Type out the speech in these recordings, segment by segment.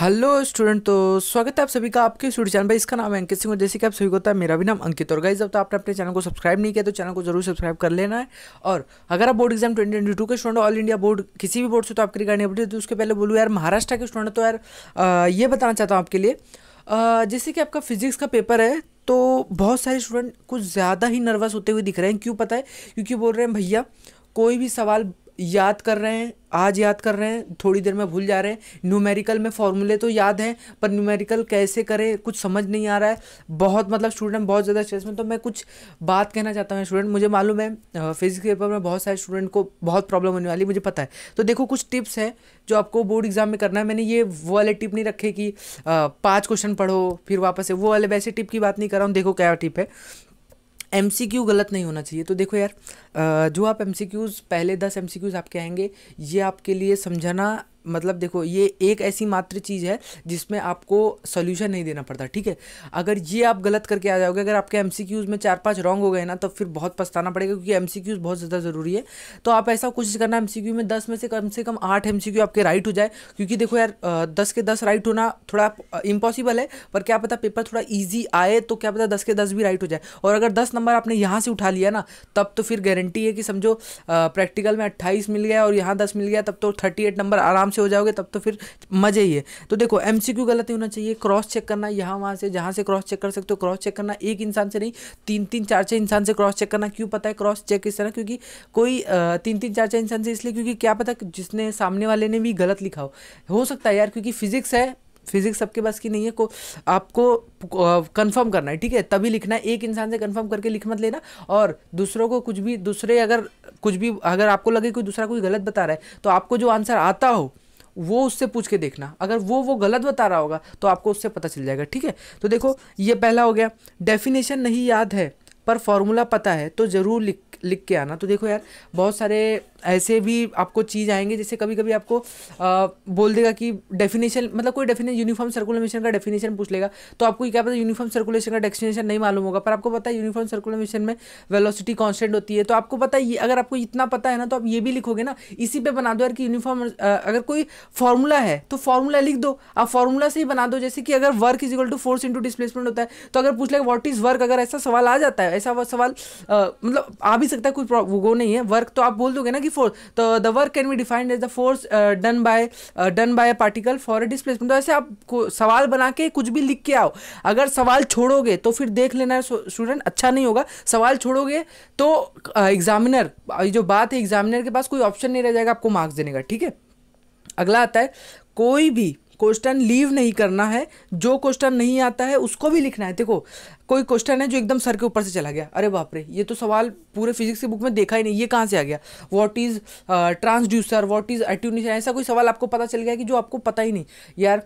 hello student तो स्वागत है आप सभी का आपके स्टूडियो चैनल पर इसका नाम है अंकित सिंह और जैसे कि आप सभी को होता है मेरा भी नाम अंकित और गाइज अब तो आपने अपने चैनल को सब्सक्राइब नहीं किया तो चैनल को जरूर सब्सक्राइब कर लेना है और अगर आप board exam twenty twenty two के स्टूडेंट ऑल इंडिया बोर्ड किसी भी बोर्ड से तो आपकी रिगार्डिंग अपडेट तो उसके पहले बोलूँ यार महाराष्ट्र के स्टूडेंट तो यार ये बताना चाहता हूँ आपके लिए जैसे कि आपका फिजिक्स का पेपर है तो बहुत सारे स्टूडेंट कुछ ज़्यादा ही नर्वस होते हुए दिख रहे हैं क्यों पता है क्योंकि बोल रहे हैं भैया कोई भी सवाल याद कर रहे हैं आज याद कर रहे हैं थोड़ी देर में भूल जा रहे हैं न्यूमेरिकल में फॉर्मूले तो याद हैं पर न्यूमेरिकल कैसे करें कुछ समझ नहीं आ रहा है बहुत मतलब स्टूडेंट बहुत ज़्यादा स्ट्रेस में तो मैं कुछ बात कहना चाहता हूँ स्टूडेंट मुझे मालूम है फिजिक्स पेपर में बहुत सारे स्टूडेंट को बहुत प्रॉब्लम होने वाली मुझे पता है तो देखो कुछ टिप्स हैं जो आपको बोर्ड एग्जाम में करना है मैंने ये वो वाले टिप नहीं रखे कि पाँच क्वेश्चन पढ़ो फिर वापस से वो वाले वैसे टिप की बात नहीं कर रहा हूँ देखो क्या टिप है एम गलत नहीं होना चाहिए तो देखो यार जो आप एम पहले दस एम आपके आएंगे ये आपके लिए समझाना मतलब देखो ये एक ऐसी मात्र चीज़ है जिसमें आपको सोल्यूशन नहीं देना पड़ता ठीक है अगर ये आप गलत करके आ जाओगे अगर आपके एम में चार पाँच रॉन्ग हो गए ना तो फिर बहुत पछताना पड़ेगा क्योंकि एम बहुत ज़्यादा ज़रूरी है तो आप ऐसा कोशिश करना एम में दस में से कम से कम आठ एम आपके राइट हो जाए क्योंकि देखो यार दस के दस राइट होना थोड़ा इम्पॉसिबल है पर क्या पता पेपर थोड़ा ईजी आए तो क्या पता दस के दस भी राइट हो जाए और अगर दस नंबर आपने यहाँ से उठा लिया ना तब तो फिर गारंटी है कि समझो प्रैक्टिकल में अट्ठाईस मिल गया और यहाँ दस मिल गया तब तो थर्टी नंबर आराम से हो जाओगे तब तो फिर मज़े ही है तो देखो एम गलत नहीं होना चाहिए क्रॉस चेक करना यहाँ वहाँ से जहाँ से क्रॉस चेक कर सकते हो क्रॉस चेक करना एक इंसान से नहीं तीन तीन चार चार इंसान से क्रॉस चेक करना क्यों पता है क्रॉस चेक इस तरह क्योंकि कोई तीन तीन चार चार इंसान से इसलिए क्योंकि क्या पता जिसने सामने वाले ने भी गलत लिखा हो हो सकता है यार क्योंकि फिजिक्स है फिजिक्स सबके पास की नहीं है को आपको कंफर्म करना है ठीक है तभी लिखना है एक इंसान से कंफर्म करके लिख मत लेना और दूसरों को कुछ भी दूसरे अगर कुछ भी अगर आपको लगे कोई दूसरा कोई गलत बता रहा है तो आपको जो आंसर आता हो वो उससे पूछ के देखना अगर वो वो गलत बता रहा होगा तो आपको उससे पता चल जाएगा ठीक है तो देखो ये पहला हो गया डेफिनेशन नहीं याद है पर फॉर्मूला पता है तो ज़रूर लिख लिख के आना तो देखो यार बहुत सारे ऐसे भी आपको चीज़ आएंगे जैसे कभी कभी आपको आ, बोल देगा कि डेफिनेशन मतलब कोई डेफिनेशन यूनिफॉर्म सर्कुलेशन का डेफिनेशन पूछ लेगा तो आपको क्या पता यूनिफॉर्म सर्कुलेशन का डेफिनेशन नहीं मालूम होगा पर आपको पता है यूनिफॉर्म सर्कुलेशन में वेलोसिटी कॉन्स्टेंट होती है तो आपको पता है अगर आपको इतना पता है ना तो आप ये भी लिखोगे ना इसी पर बना दो यार कि यूनिफॉर्म अगर कोई फॉर्मूला है तो फॉर्मूला लिख दो आप फॉर्मूला से ही बना दो जैसे कि अगर work is equal to force into displacement होता है तो अगर पूछ लेगा वॉट इज़ वर्क अगर ऐसा सवाल आ जाता है ऐसा वो सवाल मतलब आ भी सकता है कोई वो नहीं है वर्क तो आप बोल दोगे ना कि फोर्स तो the work can be defined as the force done by done by a particle for a displacement तो ऐसे आप सवाल बना के कुछ भी लिख के आओ अगर सवाल छोड़ोगे तो फिर देख लेना स्टूडेंट अच्छा नहीं होगा सवाल छोड़ोगे तो एग्जामिनर जो बात है एग्जामिनर के पास कोई ऑप्शन नहीं रह जाएगा आपको मार्क्स देने का ठीक है अगला आता है कोई भी क्वेश्चन लीव नहीं करना है जो क्वेश्चन नहीं आता है उसको भी लिखना है देखो कोई क्वेश्चन है जो एकदम सर के ऊपर से चला गया अरे बाप रे ये तो सवाल पूरे फिजिक्स की बुक में देखा ही नहीं ये कहाँ से आ गया what is transducer what is attenuation ऐसा कोई सवाल आपको पता चल गया कि जो आपको पता ही नहीं यार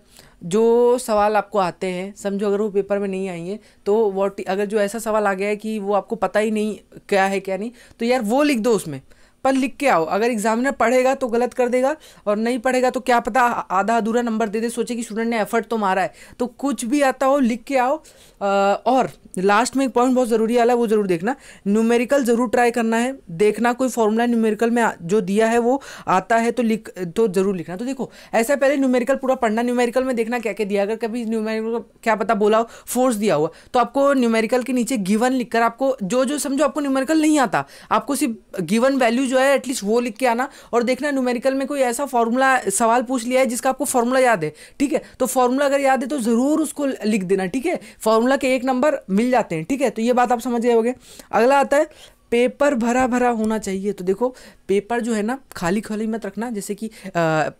जो सवाल आपको आते हैं समझो अगर वो पेपर में नहीं आई है तो वॉट अगर जो ऐसा सवाल आ गया है कि वो आपको पता ही नहीं क्या है क्या नहीं तो यार वो लिख दो उसमें पर लिख के आओ अगर एग्जामिनर पढ़ेगा तो गलत कर देगा और नहीं पढ़ेगा तो क्या पता आधा अधूरा नंबर दे दे सोचे कि स्टूडेंट ने एफर्ट तो मारा है तो कुछ भी आता हो लिख के आओ आ, और लास्ट में एक पॉइंट बहुत ज़रूरी आला है वो ज़रूर देखना न्यूमेरिकल ज़रूर ट्राई करना है देखना कोई फॉर्मूला न्यूमेरिकल में जो दिया है वो आता है तो लिख तो ज़रूर लिखना तो देखो ऐसा पहले न्यूमेरिकल पूरा पढ़ना न्यूमेरिकल में देखना क्या क्या दिया अगर कभी न्यूमेरिकल क्या पता बोला हो फोर्स दिया हुआ तो आपको न्यूमेरिकल के नीचे गिवन लिखकर आपको जो जो समझो आपको न्यूमेरिकल नहीं आता आपको सिर्फ गिवन वैल्यू जो जो है एटलीस्ट वो लिख के आना और देखना न्यूमेरिकल में कोई ऐसा फॉर्मूला सवाल पूछ लिया है जिसका आपको फॉर्मूला याद है ठीक है तो फॉर्मूला अगर याद है तो ज़रूर उसको लिख देना ठीक है फॉर्मूला के एक नंबर मिल जाते हैं ठीक है तो ये बात आप समझ गए होगे अगला आता है पेपर भरा भरा होना चाहिए तो देखो पेपर जो है ना खाली खाली मत रखना जैसे कि आ,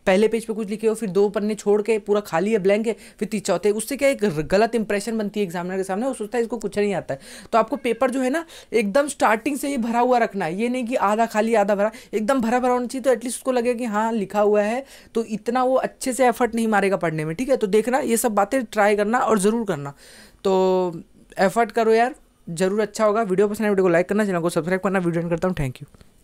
पहले पेज पे कुछ लिखे हो फिर दो पन्ने छोड़ के पूरा खाली है ब्लैंक है फिर तीन चौथे उससे क्या एक गलत इंप्रेशन बनती है एग्जामिनर के सामने वो सोचता है इसको कुछ नहीं आता है तो आपको पेपर जो है ना एकदम स्टार्टिंग से ही भरा हुआ रखना है ये नहीं कि आधा खाली आधा भरा एकदम भरा भरा होना चाहिए तो एटलीस्ट उसको लगे कि हाँ लिखा हुआ है तो इतना वो अच्छे से एफर्ट नहीं मारेगा पढ़ने में ठीक है तो देखना ये सब बातें ट्राई करना और ज़रूर करना तो एफर्ट करो यार जरूर अच्छा होगा वीडियो पसंद है वीडियो को लाइक करना चैनल को सब्सक्राइब करना वीडियो करता हूँ थैंक यू